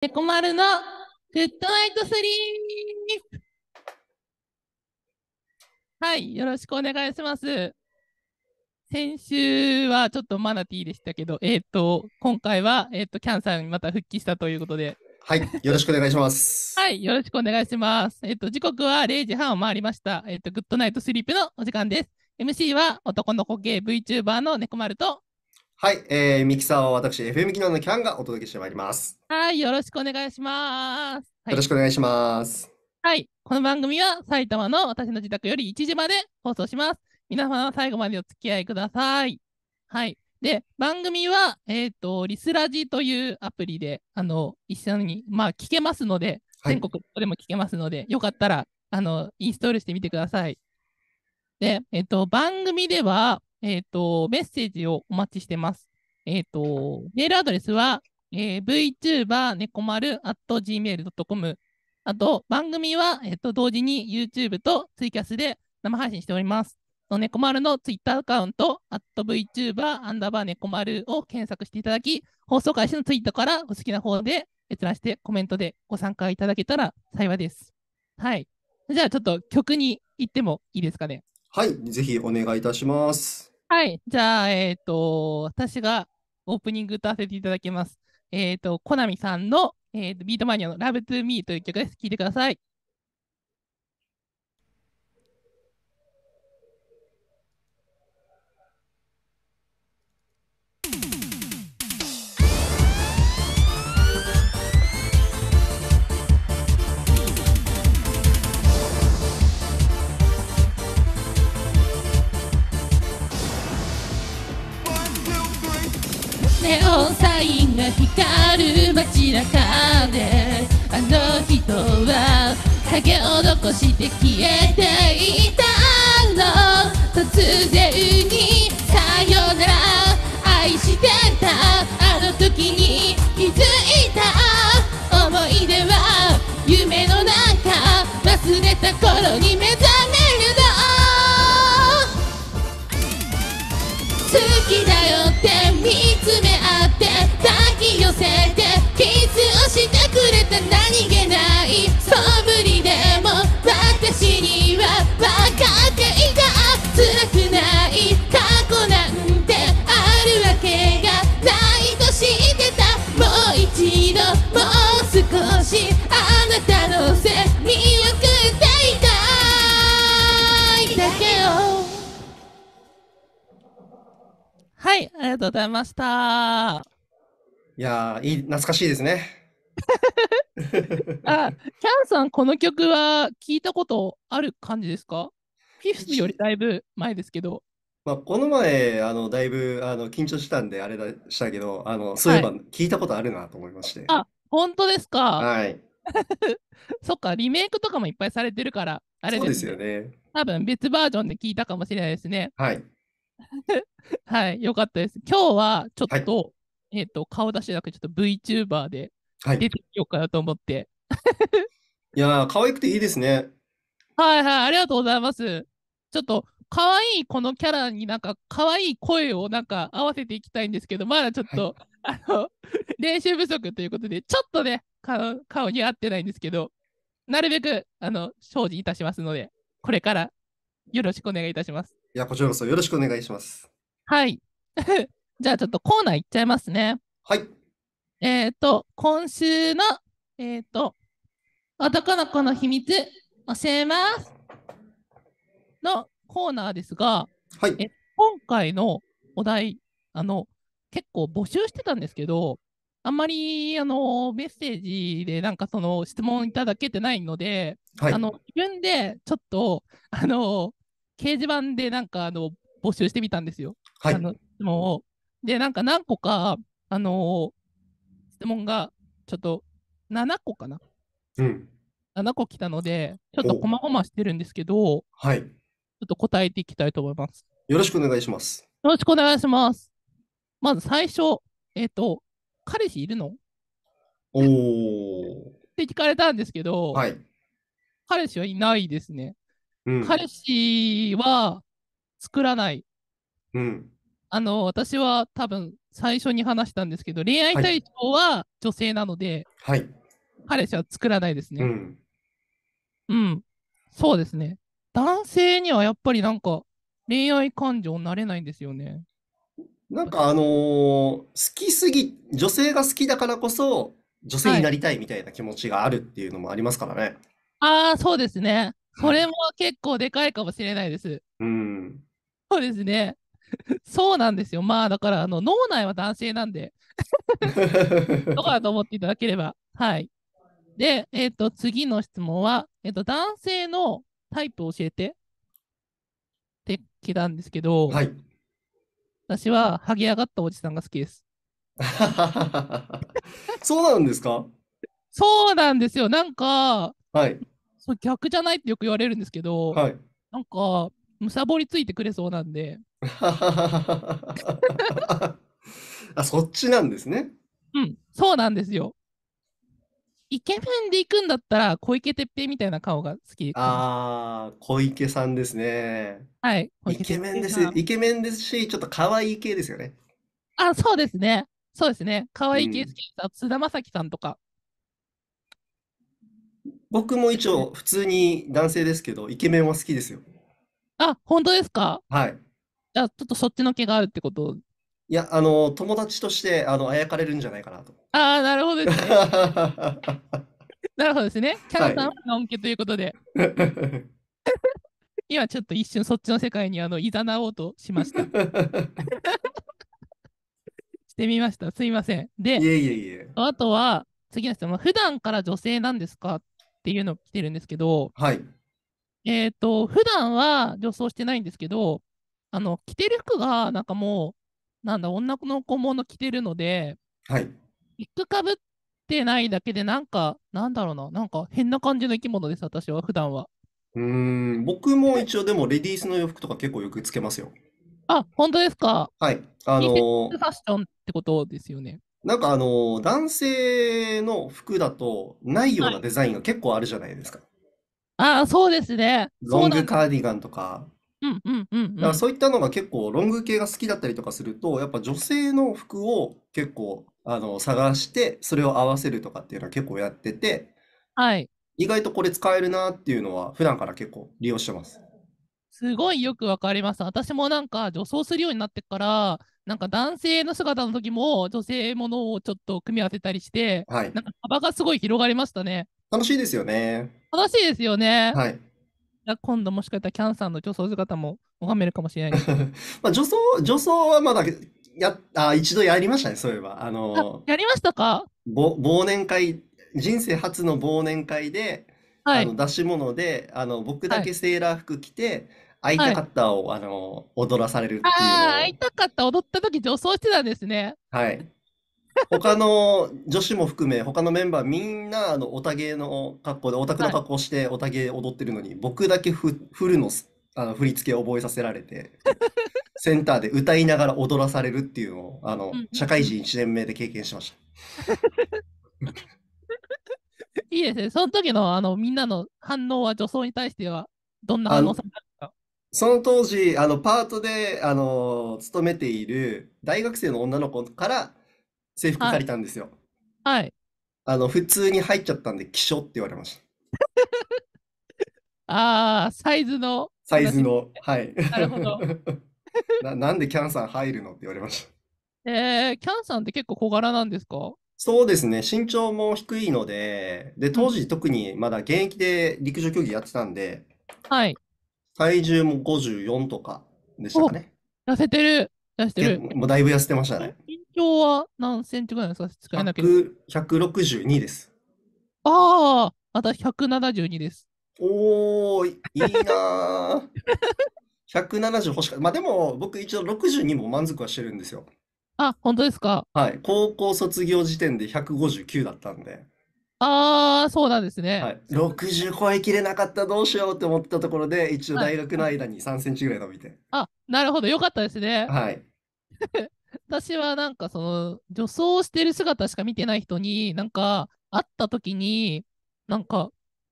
ペコ丸のグッドナイトスリープはい、よろしくお願いします。先週はちょっとマナティーでしたけど、えっ、ー、と、今回は、えっ、ー、と、キャンさんにまた復帰したということで。はい、よろしくお願いします。はい、よろしくお願いします。えっ、ー、と、時刻は0時半を回りました。えっ、と、グッドナイトスリープのお時間です。MC は男の子系 VTuber の猫丸と、はい、えー、ミキサーは私、FM 機能のキャンがお届けしてまいります。はい、よろしくお願いします。よろしくお願いします。はい、この番組は埼玉の私の自宅より1時まで放送します。皆様最後までお付き合いください。はい。で、番組は、えっ、と、リスラジというアプリで、あの、一緒に、まあ、聞けますので、全国こでも聞けますので、よかったら、あの、インストールしてみてください。で、えっ、と、番組では、えっ、ー、と、メッセージをお待ちしてます。えっ、ー、と、メールアドレスは、えー、VTuber 猫丸 at gmail.com。あと、番組は、えっ、ー、と、同時に YouTube とツイキャスで生配信しております。猫丸の Twitter アカウント、at VTuber アンダーバー猫丸を検索していただき、放送開始のツイートからお好きな方で閲覧してコメントでご参加いただけたら幸いです。はい。じゃあちょっと曲に行ってもいいですかね。はい、ぜひお願いいたします。はい。じゃあ、えっ、ー、と、私がオープニング歌わせていただきます。えっ、ー、と、コナミさんの、えーと、とビートマニアの Love to Me という曲です。聴いてください。ネオンサインが光る街中であの人は影を残して消えていたの突然にさよなら愛してたあの時に気づいた思い出は夢の中忘れた頃に目覚めるの好きだありがとうございました。いやいい、懐かしいですね。あ、キャンさん、この曲は聞いたことある感じですかフィフスよりだいぶ前ですけど。まあ、この前、あの、だいぶ、あの、緊張したんで、あれだしたけど、あの、そういえば、聞いたことあるなと思いまして。はい、あ、本当ですか。はい。そっか、リメイクとかもいっぱいされてるから、あれです、ね、よね。多分別バージョンで聞いたかもしれないですね。はい。はい、よかったです。今日はちょっと、はい、えっ、と、顔出しだけなくちょっと VTuber で出てみようかなと思って。はい、いやー、可愛くていいですね。はいはい、ありがとうございます。ちょっと、可愛いこのキャラになんか、可愛い声をなんか合わせていきたいんですけど、まだちょっと、はい、あの、練習不足ということで、ちょっとね、顔顔に合ってないんですけど、なるべく、あの、精進いたしますので、これからよろしくお願いいたします。いや、こちらこそよろしくお願いします。はい。じゃあちょっとコーナーいっちゃいますね。はい。えっ、と、今週の、えっ、ー、と、男の子の秘密教えますのコーナーですが、はい、え今回のお題、あの、結構募集してたんですけど、あんまりあのメッセージでなんかその質問いただけてないので、はい、あの自分でちょっとあの掲示板でなんかあの募集してみたんですよ。はい、あの質問を。で、なんか何個か、あのー、質問がちょっと7個かな。うん。7個来たので、ちょっとこまごましてるんですけど、はい。ちょっと答えていきたいと思います。よろしくお願いします。よろしくお願いします。まず最初、えっ、ー、と、彼氏いるのおー。って聞かれたんですけど、はい。彼氏はいないですね。彼氏は作らない。うん、あの私は多分最初に話したんですけど恋愛対象は女性なので、はい、彼氏は作らないですね、うん。うん、そうですね。男性にはやっぱりなんか恋愛感情なれないんですよね。なんかあのー、好きすぎ、女性が好きだからこそ女性になりたいみたいな気持ちがあるっていうのもありますからね。はい、ああ、そうですね。これも結構でかいかもしれないです。うん。そうですね。そうなんですよ。まあだからあの脳内は男性なんでと かと思っていただければ。はい。で、えっ、ー、と次の質問は、えっ、ー、と男性のタイプを教えてって聞いたんですけど、はい、私はハゲ上がったおじさんが好きです。そうなんですかそうなんですよ。なんか、はい、そ逆じゃないってよく言われるんですけど、はい、なんか、むさぼりついてくれそうなんで。あ、そっちなんですね。うん、そうなんですよ。イケメンで行くんだったら、小池徹平みたいな顔が好き。ああ、小池さんですね。はい。イケメンです。イケメンですし、ちょっと可愛い系ですよね。あ、そうですね。そうですね。可愛い系好きです。菅、うん、田将暉さんとか。僕も一応、普通に男性ですけど、イケメンは好きですよ。あ、本当ですかはい。あ、ちょっとそっちの毛があるってこと。いや、あの、友達として、あの、あやかれるんじゃないかなと。ああ、なるほどですね。なるほどですね。キャラさんはのんけということで、今ちょっと一瞬そっちの世界にあのなおうとしました。してみました。すいません。でい、えいえいえ。あとは、次の質問。普段から女性なんですかっていうのを着てるんですけど、はい。えっ、ー、と、普段は女装してないんですけど、あの、着てる服が、なんかもう、なんだ、女の子もの着てるので、はい。一服かぶってないだけで、なんか、なんだろうな、なんか変な感じの生き物です、私は、普段は。うん、僕も一応、でも、レディースの洋服とか結構よくつけますよ。あ、本当ですか。はい。あのー、ファッションってことですよね。なんかあの、男性の服だとないようなデザインが結構あるじゃないですか。ああ、そうですね。ロングカーディガンとか。うんうんうん、うん。そういったのが結構ロング系が好きだったりとかすると、やっぱ女性の服を結構あの探して、それを合わせるとかっていうのは結構やってて、はい。意外とこれ使えるなっていうのは普段から結構利用してます。すごいよくわかります。私もなんか女装するようになってから、なんか男性の姿の時も女性ものをちょっと組み合わせたりして、はい、なんか幅がすごい広がりましたね。楽しいですよね。楽しいですよね。はい。今度もしかしたらキャンさんの女装姿も拝めるかもしれない まあ女装女装はまだやあ一度やりましたね、そういえば。あのやりましたかぼ忘年会、人生初の忘年会で、はい、あの出し物であの僕だけセーラー服着て、はい会いたかったを、はい、あの踊らされるっていうああ、会いたかった踊った時女装してたんですね。はい。他の女子も含め、他のメンバーみんなあのオタ芸の格好で、オタクの格好してオタ芸踊ってるのに、はい、僕だけフルのあの振り付けを覚えさせられて、センターで歌いながら踊らされるっていうのを、あの、うん、社会人1年目で経験しました。いいですね。その時のあのみんなの反応は女装に対してはどんな反応されたんその当時、あの、パートで、あの、勤めている大学生の女の子から制服借りたんですよ。はい。あの、普通に入っちゃったんで、希少って言われました。ああ、サイズのサイズの、はい。なるほど。な、なんでキャンさん入るのって言われました。えー、キャンさんって結構小柄なんですかそうですね、身長も低いので、で、当時特にまだ現役で陸上競技やってたんで、はい。体重も54とかでしたかね。痩せてる。痩せてる。もうだいぶ痩せてましたね。身長は何センチぐらいですか使えなければ。162です。ああ、ま私172です。おお、いいなー。170 欲しかまあでも、僕一応62も満足はしてるんですよ。あ、本当ですか。はい。高校卒業時点で159だったんで。ああ、そうなんですはね。い、60超えきれなかったどうしようって思ったところで一応大学の間に3センチぐらい伸びてあ、なるほど。よかったですね。はい 私はなんかその、女装してる姿しか見てない人に、なんか、会った時に、なんか、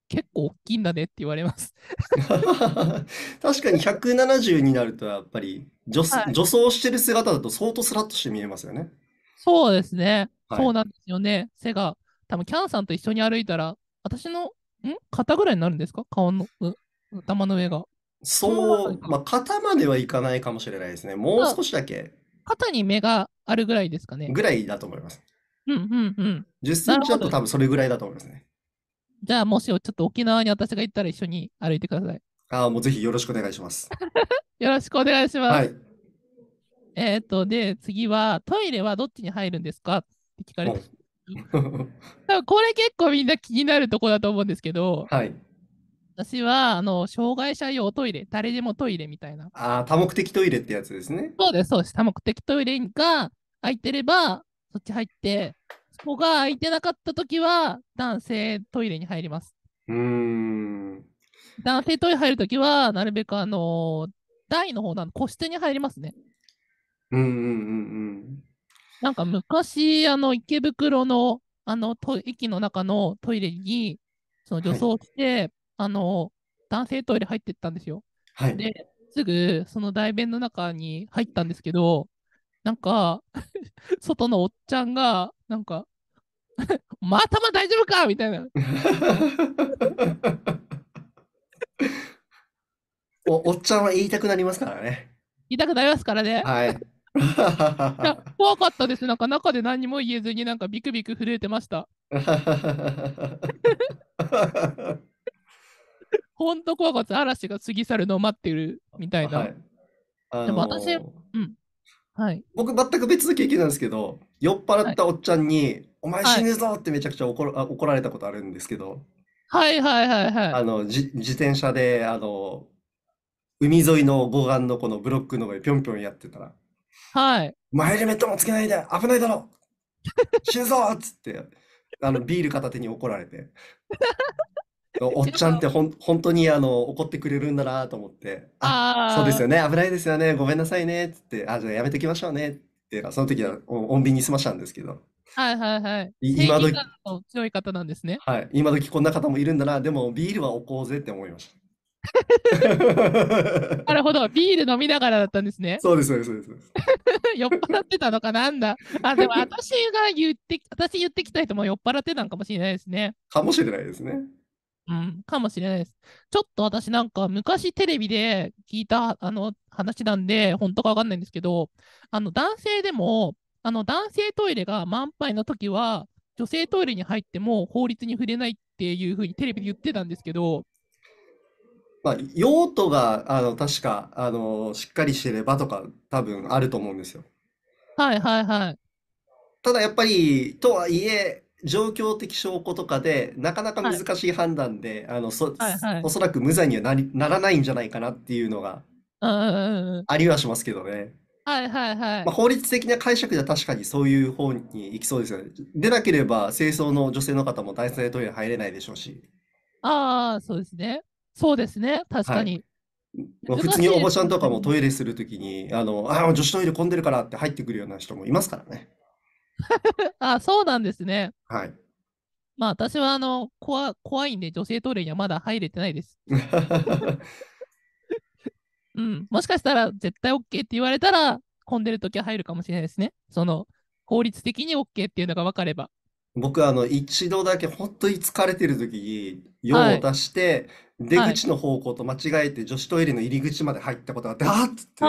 結構大きいんだねって言われます。確かに170になるとやっぱり女はい。女装してる姿だと相当スラッとして見えますよね。そうですね。はそうなんですよね。背が。多分キャンさんと一緒に歩いたら、私の、ん肩ぐらいになるんですか顔の、頭の上が。そう、まあ、肩まではいかないかもしれないですね。もう少しだけ。肩に目があるぐらいですかね。ぐらいだと思います。うんうんうん。10センチだと多分それぐらいだと思いますね。じゃあ、もしちょっと沖縄に私が行ったら一緒に歩いてください。ああ、もうぜひよろしくお願いします。よろしくお願いします。はい、えっ、と、で、次は、トイレはどっちに入るんですかって聞かれて、これ結構みんな気になるとこだと思うんですけど、はい、私はあの障害者用トイレ、誰でもトイレみたいな。ああ、多目的トイレってやつですね。そうです、そうです。多目的トイレが空いてれば、そっち入って、そこが空いてなかったときは、男性トイレに入ります。うん。男性トイレ入るときは、なるべくあの台の方なの、個室に入りますね。うんうんうんうん。なんか昔、あの、池袋の、あの、駅の中のトイレに、その女装して、はい、あの、男性トイレ入ってったんですよ。はい。で、すぐ、その代弁の中に入ったんですけど、なんか、外のおっちゃんが、なんか、まあ、頭大丈夫かみたいな。おおっちゃんは言いたくなりますからね。言いたくなりますからね。はい。怖かったです。なんか中で何も言えずになんかビクビク震えてました。本当怖かった。嵐が過ぎ去るのを待ってるみたいな。はいあのー、でも私、うん。はい、僕、全く別の経験なんですけど、酔っ払ったおっちゃんに、はい、お前死ぬぞってめちゃくちゃ怒ら,、怒られたことあるんですけど、はいはいはいはい。あの自転車で、あの、海沿いの護岸のこのブロックの上、ぴょんぴょんやってたら、はい。マイルメットもつけないで、危ないだろ死ぬぞっつって、あの、ビール片手に怒られて。おっちゃんってほん本当にあの怒ってくれるんだなと思って、ああそうですよね、危ないですよね、ごめんなさいねっつって、あじゃあやめてきましょうねって、その時は穏便に済ましたんですけど。はいはいはい。今時強い方なんですね。はい、今時こんな方もいるんだな、でもビールはおこうぜって思いました。なるほど、ビール飲みながらだったんですね。そうです、そうです、そうです。酔っ払ってたのかなんだ。あ、でも私が言って、私言ってきた人も酔っ払ってたのかもしれないですね。かもしれないですね。うん、かもしれないです。ちょっと私なんか昔テレビで聞いたあの話なんで、本当かわかんないんですけど、あの男性でも、あの男性トイレが満杯の時は、女性トイレに入っても法律に触れないっていうふうにテレビで言ってたんですけど、まあ、用途が、あの、確か、あの、しっかりしてればとか、多分あると思うんですよ。はいはいはい。ただやっぱり、とはいえ、状況的証拠とかで、なかなか難しい判断で、あの、そ、はいおそらく無罪にはなり、ならないんじゃないかなっていうのがうんうんうんうん。ありはしますけどね。はいはいはまあ、い。法律的な解釈では確かにそういう方に行きそうですよね。でなければ、清掃の女性の方も男性トイレ入れないでしょうし。ああ、そうですね。そうですね、確かに。はい、普通におばちゃんとかもトイレするときに、あの、ああ、女子トイレ混んでるからって入ってくるような人もいますからね。あそうなんですね。はい。まあ、私は、あの、怖怖いんで、女性トイレにはまだ入れてないです。うん、もしかしたら、絶対 OK って言われたら、混んでるときは入るかもしれないですね。その、法律的に OK っていうのが分かれば。僕、あの、一度だけ、本当に疲れてる時に、用を足して、出口の方向と間違えて女子トイレの入り口まで入ったことがあって、あーっつって戻ったこと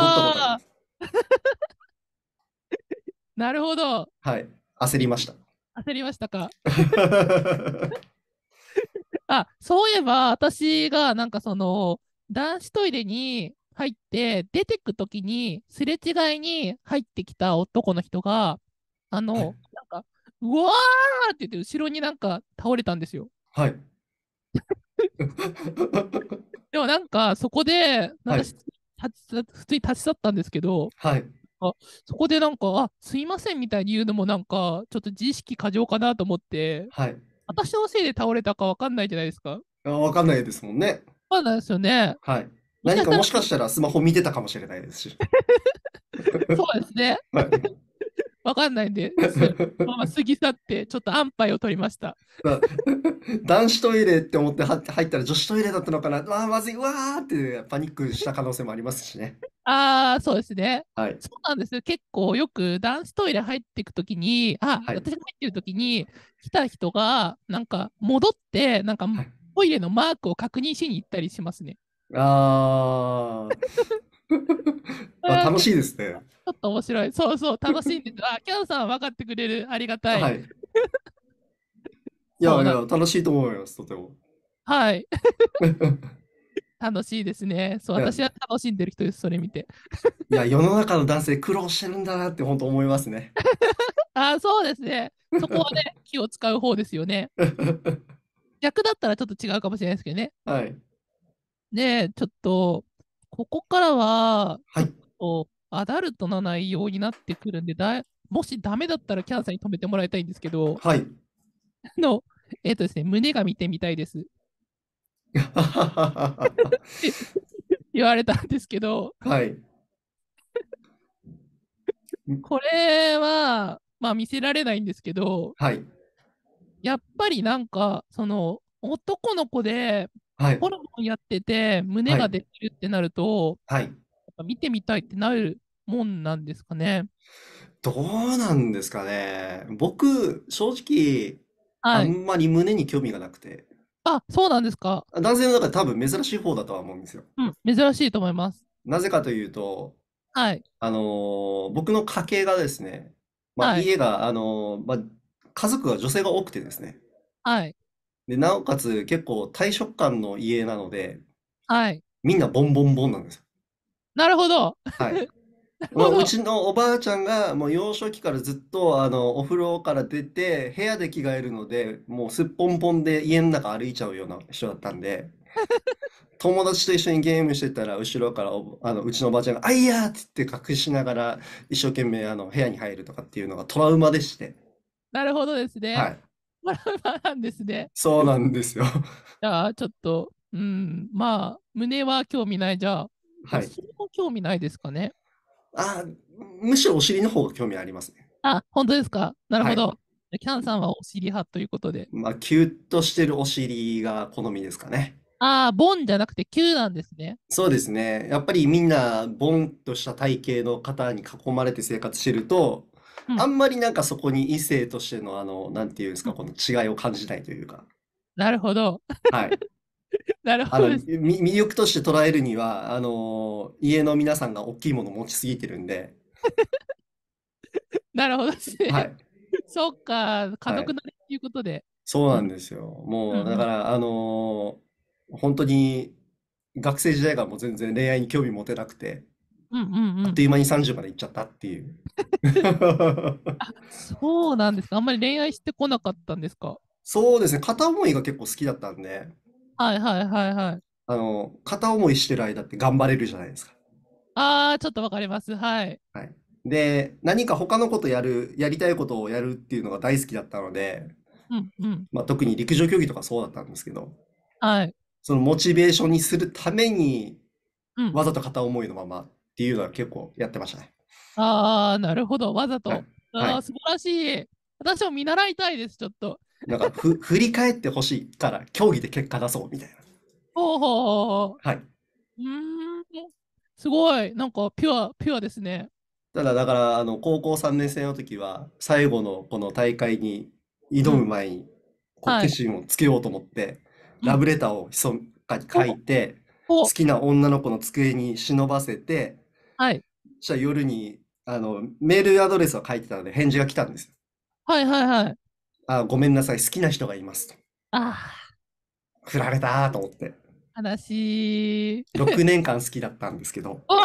ありまあす。なるほど。はい。焦りました。焦りましたか。あ、そういえば、私がなんかその、男子トイレに入って、出てくときに、すれ違いに入ってきた男の人が、あはい。の、なんか、うわーって言って、後ろになんか倒れたんですよ。はい。でもなんかそこで、はい、普通に立ち去ったんですけど、はい、そこでなんか、あすいませんみたいに言うのもなんか、ちょっと自意識過剰かなと思って、はい、私のせいで倒れたか分かんないじゃないですか。あ分かんないですもんね。分かんないですよね。はい。何かもしかしたらスマホ見てたかもしれないですし。そうですね。わかんないんで、まあ過ぎ去って、ちょっと安牌を取りました。男子トイレって思って入ったら女子トイレだったのかな、わあ、まずい、わーってパニックした可能性もありますしね。ああ、そうですね。はい。そうなんですよ。結構よく男子トイレ入っていくときに、あ、はい、私が入ってるときに、来た人が、なんか戻って、なんか、トイレのマークを確認しに行ったりしますね。ああ。あ楽しいですね。ちょっと面白い。そうそう、楽しいんです。あ、キャンさん分かってくれる。ありがたい。はい。いやいや、楽しいと思います、とても。はい。楽しいですね。そう、私は楽しんでる人です、それ見て。いや、世の中の男性苦労してるんだなって本当思いますね。あ、そうですね。そこはね、気を使う方ですよね。逆だったらちょっと違うかもしれないですけどね。はい。ねえ、ちょっと、ここからは、はい、アダルトな内容になってくるんで、だもしダメだったらキャンさんに止めてもらいたいんですけど、はい。の、えっ、ー、とですね、胸が見てみたいです。言われたんですけど、はい。これは、まあ見せられないんですけど、はい。やっぱりなんか、その、男の子ではい、ホルモンやってて、胸が出てるってなると、はい、やっぱ見てみたいってなるもんなんですかね。どうなんですかね。僕、正直、はあんまり胸に興味がなくて、あ、そうなんですか。男性の中で多分珍しい方だとは思うんですよ。うん、珍しいと思います。なぜかというと、はい。あのー僕の家系がですね、まあ、はい。家が、あのーまあ、家族が女性が多くてですね、はい。で、なおかつ結構大食漢の家なので、はい。みんなボンボンボンなんですよ。なるほど。はい。まあ、うちのおばあちゃんがもう幼少期からずっとあのお風呂から出て部屋で着替えるのでもうすっぽんぽんで家の中歩いちゃうような人だったんで 友達と一緒にゲームしてたら後ろからおあのうちのおばあちゃんが「あいや!」って言って隠しながら一生懸命あの部屋に入るとかっていうのがトラウマでしてなるほどですね、はい、なんですね。そうなんですよ。じゃあ、ちょっと、うん、まあ、胸は興味ないじゃあ、はい、お尻も興味ないですかね。あむしろお尻の方が興味ありますね。あ、本当ですか。なるほど。はい、キャンさんはお尻派ということで。まあ、キュッとしてるお尻が好みですかね。ああ、ボンじゃなくてキューなんですね。そうですね。やっぱりみんな、ボンとした体型の方に囲まれて生活してると、あんまりなんかそこに異性としてのあの、なんていうんですか、この違いを感じないというか。なるほど。はい。なるほど魅力として捉えるには、あの、家の皆さんが大きいもの持ちすぎてるんで、なるほどですはい。そっか、家族のね、いうことで。そうなんですよ。もう、だから、あの、ほんとに学生時代からもう全然恋愛に興味持てなくて。うんうんうん、あっという間に30までいっちゃったっていう。そうなんですか。あんまり恋愛してこなかったんですかそうですね。片思いが結構好きだったんで。はいはいはいはい。あの、片思いしてる間って頑張れるじゃないですか。ああ、ちょっとわかります。はい。はい。で、何か他のことやる、やりたいことをやるっていうのが大好きだったので、うんうんまあ、特に陸上競技とかそうだったんですけど、はい。そのモチベーションにするために、わざと片思いのままっていうのは結構やってましたね。ああ、なるほど。わざと。はいはあ素晴らしい。私も見習いたいです、ちょっと。なんかふ 振り返ってほしいから、競技で結果出そうみたいな。ほうほうほう。はい。うん、すごい。なんかピュア、ピュアですね。ただ、だから、あの高校3年生の時は、最後のこの大会に挑む前に、こう決心をつけようと思って、うん、ラブレターをひそかに書いて、好きな女の子の机に忍ばせて、はい。そしたら夜にあのメールアドレスを書いてたので返事が来たんですはいはいはい。あごめんなさい、好きな人がいますと。ああ。振られたと思って。悲しい。6年間好きだったんですけど。わ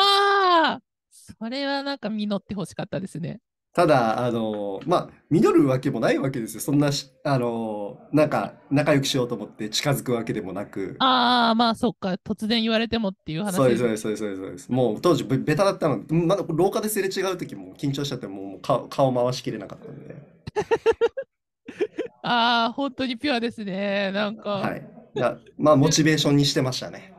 あそれはなんか実ってほしかったですね。ただ、あの、まあ、実るわけもないわけですよ。そんなし、あの、なんか、仲良くしようと思って近づくわけでもなく。ああ、まあ、そっか。突然言われてもっていう話そうです、そうです、そうです、そうです。もう当時、ベベタだったので、まだ廊下ですれ違う時も緊張しちゃって、もう顔、顔回しきれなかったんで。ああ、本当にピュアですね。なんか。はい。いやまあ、モチベーションにしてましたね。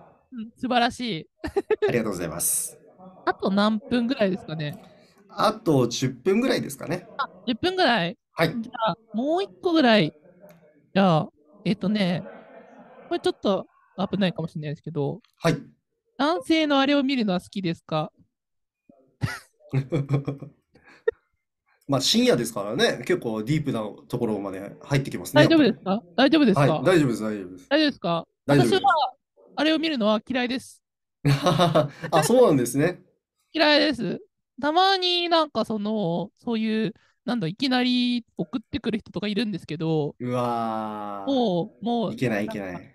素晴らしい。ありがとうございます。あと何分ぐらいですかね。あと10分ぐらいですかね。あ、10分ぐらいはい。じゃあ、もう1個ぐらい。じゃあ、えっ、ー、とね、これちょっと危ないかもしれないですけど、はい。男性のあれを見るのは好きですか まあ深夜ですからね、結構ディープなところまで入ってきますね。大丈夫ですか大丈夫ですか、はい、大丈夫です、大丈夫です。大丈夫ですか私はあれを見るのは嫌いです。あ、そうなんですね。嫌いです。たまになんかその、そういう、なんだ、いきなり送ってくる人とかいるんですけど、うわもう、もう、いけないいけない。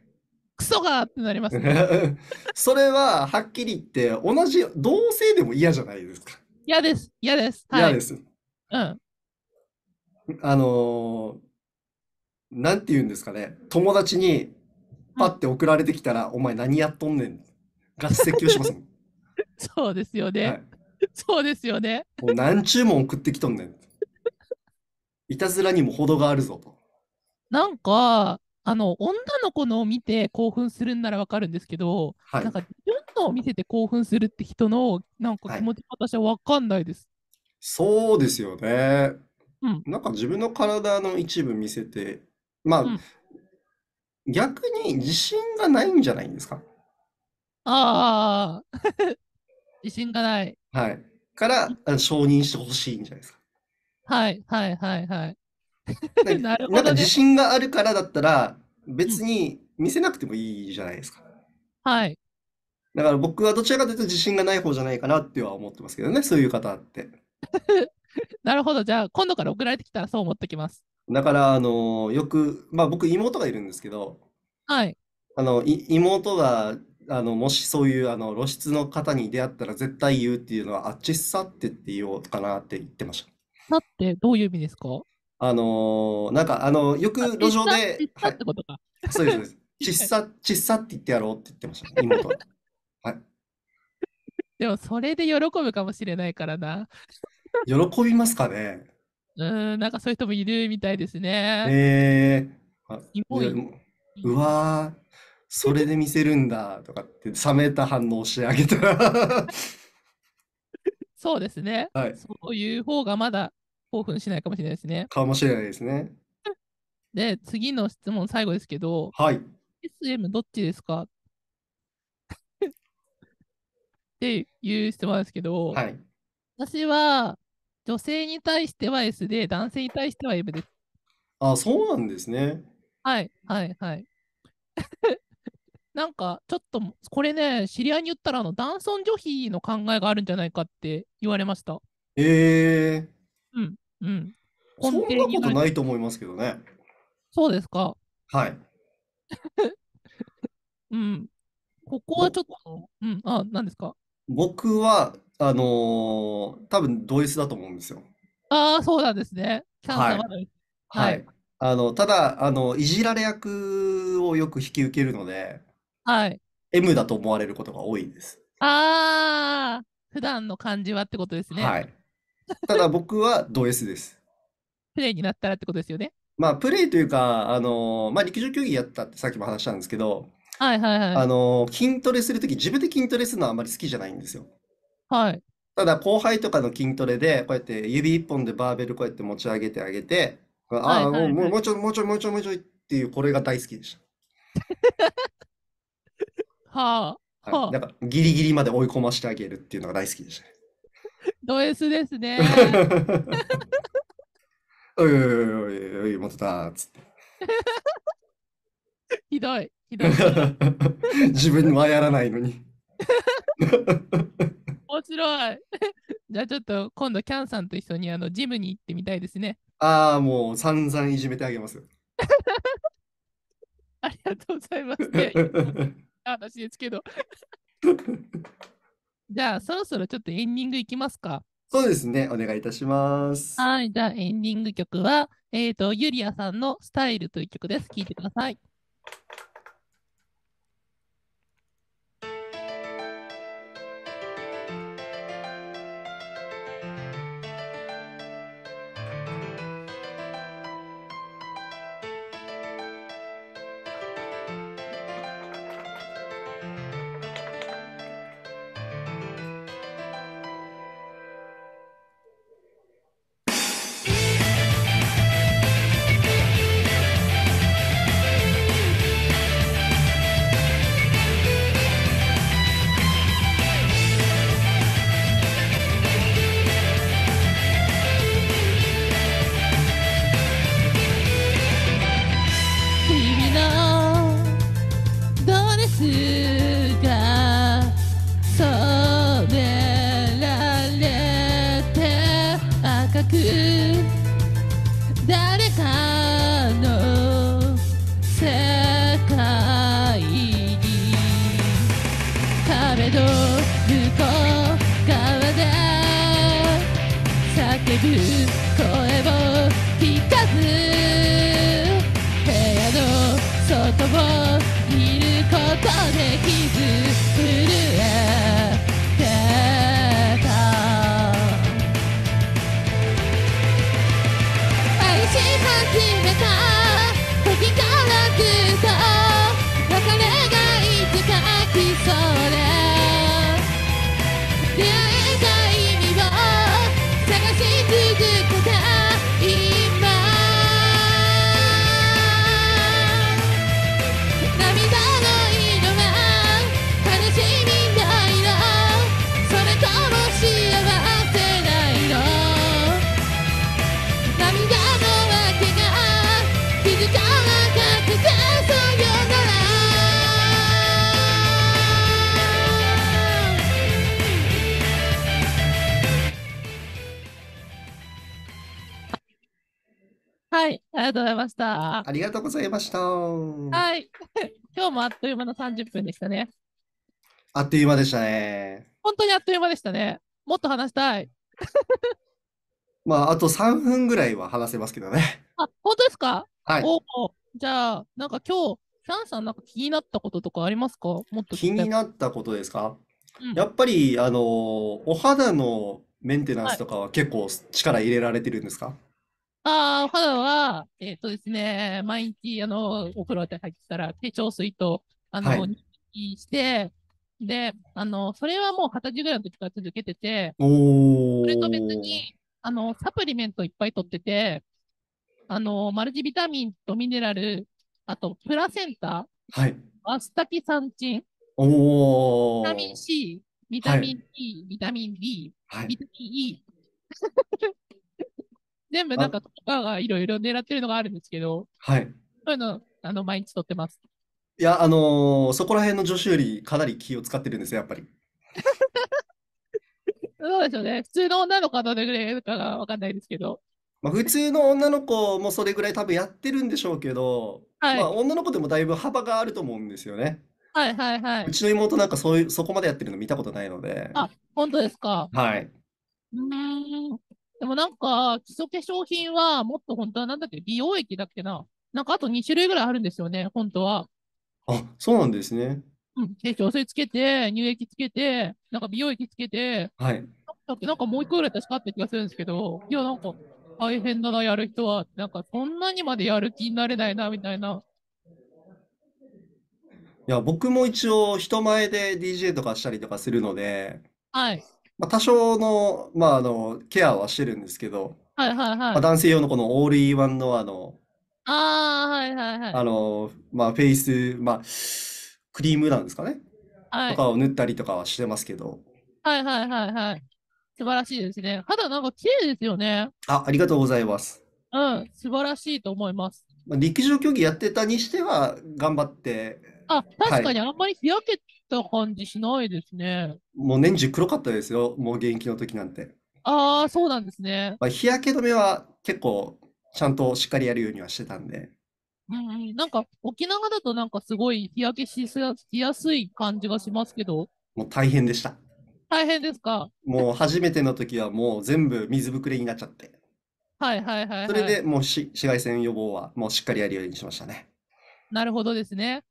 クソがってなります、ね、それは、はっきり言って、同じ、同性でも嫌じゃないですか。嫌です、嫌です。嫌、はい、です。うん。あのー、なんて言うんですかね、友達に、パッて送られてきたら、うん、お前何やっとんねん。合席をしますもん。そうですよね。はい そうですよね。もう何注文送ってきとんねん。いたずらにも程があるぞと。なんか、あの、女の子のを見て興奮するんならわかるんですけど、はい、なんか、自分のを見せて興奮するって人の、なんか気持ち、私はわかんないです。そうですよね。うん、なんか自分の体の一部見せて、まあ、うん、逆に自信がないんじゃないんですかああ。自信がない。はい。からあの承認してほしいんじゃないですか。はいはいはいはい。な るほど、ね、なんか自信があるからだったら別に見せなくてもいいじゃないですか。はい。だから僕はどちらかというと自信がない方じゃないかなっては思ってますけどね、そういう方って。なるほど、じゃあ今度から送られてきたらそう思ってきます。だから、あのよく、まあ僕、妹がいるんですけど、はい。あの妹があの、もしそういうあの露出の方に出会ったら絶対言うっていうのは、あっちっさってって言おうかなって言ってました。さってどういう意味ですかあのーなんかあの、よく路上で、ちっさはいてことか。そうです、そうです。ちっさ、ちっさって言ってやろうって言ってました妹 は。でも、それで喜ぶかもしれないからな。喜びますかねうーん、なんかそういう人もいるみたいですね。えー、あい。うわー、それで見せるんだとかって冷めた反応してあげたら そうですね、はい、そういう方がまだ興奮しないかもしれないですね。かもしれないですね。で、次の質問、最後ですけど、はい。SM どっちですかっていう質問ですけど、はい。私は、女性に対しては S で、男性に対しては M です。あ、そうなんですね。はい、はい、はい。なんかちょっとこれね知り合いに言ったらあの男尊女卑の考えがあるんじゃないかって言われました。えー、うんうんそんなことないと思いますけどね。そうですか。はい。うん。ここはちょっと、うん、あ、何ですか。僕は、あのー、多分同一だと思うんですよ。ああ、そうなんですね。はい。はい。はい、あの、ただ、あの、いじられ役をよく引き受けるので、はい。M だと思われることが多いです。ああ、普段の感じはってことですね。はい。ただ僕はド S です。プレイになったらってことですよね。まあ、プレイというか、あのー、まあ、陸上競技やったってさっきも話したんですけど、はいはいはい。あのー、筋トレするとき、自分で筋トレするのはあまり好きじゃないんですよ。はい。ただ、後輩とかの筋トレで、こうやって指一本でバーベルこうやって持ち上げてあげて、ああ、はいはいはい、もう、もうちょい、もうちょい、もうちょい、もうちょいっていう、これが大好きでした。はあ。はあ、なんかギリギリまで追い込ましてあげるっていうのが大好きでした。ド S ですね。おいおいおいおい、まただっつって。ひどい、ひどい。自分はやらないのに。面白い。じゃあちょっと今度、キャンさんと一緒にあのジムに行ってみたいですね。ああ、もう散々いじめてあげます。ありがとうございます、ね。話ですけど。じゃあ、そろそろちょっとエンディングいきますか。そうですね、お願いいたします。はい、じゃあエンディング曲は、えっ、ー、と、ゆりあさんのスタイルという曲です。聴いてください。く誰かの世界に壁の向こう側で叫ぶりがとうございました。ありがとうございました。はい。今日もあっという間の30分でしたね。あっという間でしたね。本当にあっという間でしたね。もっと話したい。まあ、あと3分ぐらいは話せますけどね。あ、本当ですかはい。おじゃあ、なんか今日、フランさん、なんか気になったこととかありますかもっと気になったことですか、うん、やっぱり、あの、お肌のメンテナンスとかは結構力入れられてるんですか、はいああ、肌は、えっ、ー、とですね、毎日、あの、お風呂で入ってたら、手粧水と、あの、はい、して、で、あの、それはもう二十歳ぐらいの時から続けてて、それと別に、あの、サプリメントいっぱい取ってて、あの、マルチビタミンとミネラル、あと、プラセンタ、はい。アスタキサンチン、おビタミン C、ビタミン E、はい、ビタミン D、はい、ビタミン E。全部なんか、とかがいろいろ狙ってるのがあるんですけど、はい。そういうの、あの、毎日撮ってます。いや、あのーそこら辺の助手よりかなり気を使ってるんですよ、やっぱり。そうでしょうね。普通の女の子はどれぐらいかがわかんないですけど。まあ、普通の女の子もそれぐらい多分やってるんでしょうけど、はいまあ、女の子でもだいぶ幅があると思うんですよね。はいはいはい。うちの妹なんかそういう、そこまでやってるの見たことないので、あ、本当ですか。はい。うん。でもなんか、基礎化粧品はもっと本当はなんだっけ、美容液だっけな。なんかあと2種類ぐらいあるんですよね、本当は。あ、そうなんですね。うん。で、粧水つけて、乳液つけて、なんか美容液つけて、はい。だっけなんかもう1個ぐらい確かった気がするんですけど、いや、なんか大変だな、やる人は。なんかそんなにまでやる気になれないな、みたいな。いや、僕も一応人前で DJ とかしたりとかするので、はい。まあ、多少の、まあ、あの、ケアはしてるんですけど、はいはいまはあ、い。男性用のこのオールインワンのあの、ああ、はいはいはあの、まあ、フェイス、まあ、クリームなんですかねはとかを塗ったりとかはしてますけど、はいはいはいはい。素晴らしいですね。肌なんか綺麗ですよね。あ、ありがとうございます。うん、素晴らしいと思います。まあ、陸上競技やってたにしては、頑張って、あ、確かにあんまり日焼けた感じしないですね。もう年中黒かったですよ、もう現役の時なんて。ああ、そうなんですね。まあ、日焼け止めは結構、ちゃんとしっかりやるようにはしてたんで。うんうん、なんか沖縄だとなんかすごい日焼けしやすい感じがしますけど。もう大変でした。大変ですか。もう初めての時はもう全部水ぶくれになっちゃって。はいはいはい、はい、それでもう紫外線予防はもうしっかりやるようにしましたね。なるほどですね。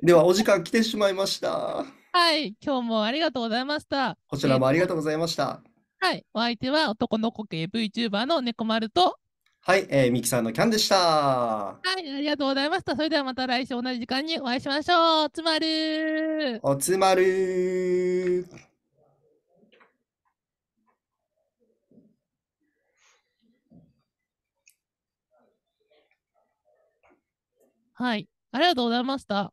では、お時間来てしまいました。はい、今日もありがとうございました。こちらもありがとうございました。えー、はい、お相手は男の子系 VTuber の猫丸と。はい、えー、ミキさんのキャンでした。はい、ありがとうございました。それではまた来週同じ時間にお会いしましょう。おつまるおつまるはい、ありがとうございました。